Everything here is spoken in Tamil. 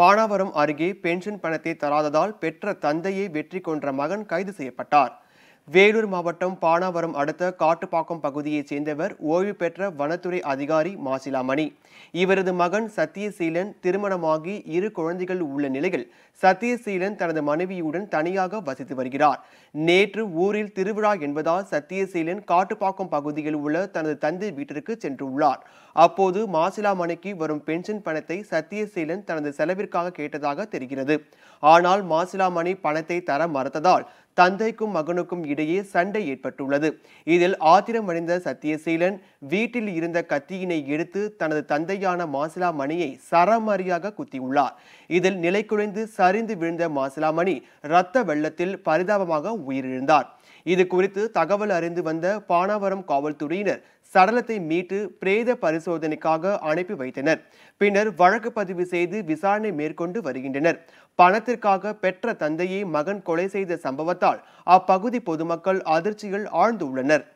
பாடாவரம் அருகே பென்ஷன் பணத்தை தராததால் பெற்ற தந்தையை வெற்றி கொன்ற மகன் கைது செய்யப்பட்டார் வேலூர் மாவட்டம் பானாவரம் அடுத்த காட்டுப்பாக்கம் பகுதியைச் சேர்ந்தவர் ஓய்வு பெற்ற வனத்துறை அதிகாரி மாசிலாமணி இவரது மகன் சத்தியசீலன் திருமணமாகி இரு குழந்தைகள் உள்ள நிலையில் சத்தியசீலன் தனது மனைவியுடன் தனியாக வசித்து வருகிறார் நேற்று ஊரில் திருவிழா என்பதால் சத்தியசீலன் காட்டுப்பாக்கம் பகுதியில் உள்ள தனது தந்தை வீட்டிற்கு சென்றுள்ளார் அப்போது மாசிலாமணிக்கு வரும் பென்ஷன் பணத்தை சத்தியசீலன் தனது செலவிற்காக கேட்டதாக தெரிகிறது ஆனால் மாசிலாமணி பணத்தை தர மறுத்ததால் தந்தைக்கும் மகனுக்கும் இடையே சண்டை ஏற்பட்டுள்ளது இதில் ஆத்திரமடைந்த சத்தியசீலன் வீட்டில் இருந்த கத்தியினை எடுத்து தனது தந்தையான மாசிலாமணியை சரமாரியாக குத்தியுள்ளார் இதில் நிலை குலைந்து சரிந்து விழுந்த மாசிலாமணி இரத்த வெள்ளத்தில் பரிதாபமாக உயிரிழந்தார் இது குறித்து தகவல் அறிந்து வந்த பானாவரம் காவல்துறையினர் சடலத்தை மீட்டு பிரேத பரிசோதனைக்காக அனுப்பி வைத்தனர் பின்னர் வழக்கு பதிவு செய்து விசாரணை மேற்கொண்டு வருகின்றனர் பணத்திற்காக பெற்ற தந்தையை மகன் கொலை செய்த சம்பவத்தால் அப்பகுதி பொதுமக்கள் அதிர்ச்சியில் ஆழ்ந்துள்ளனர்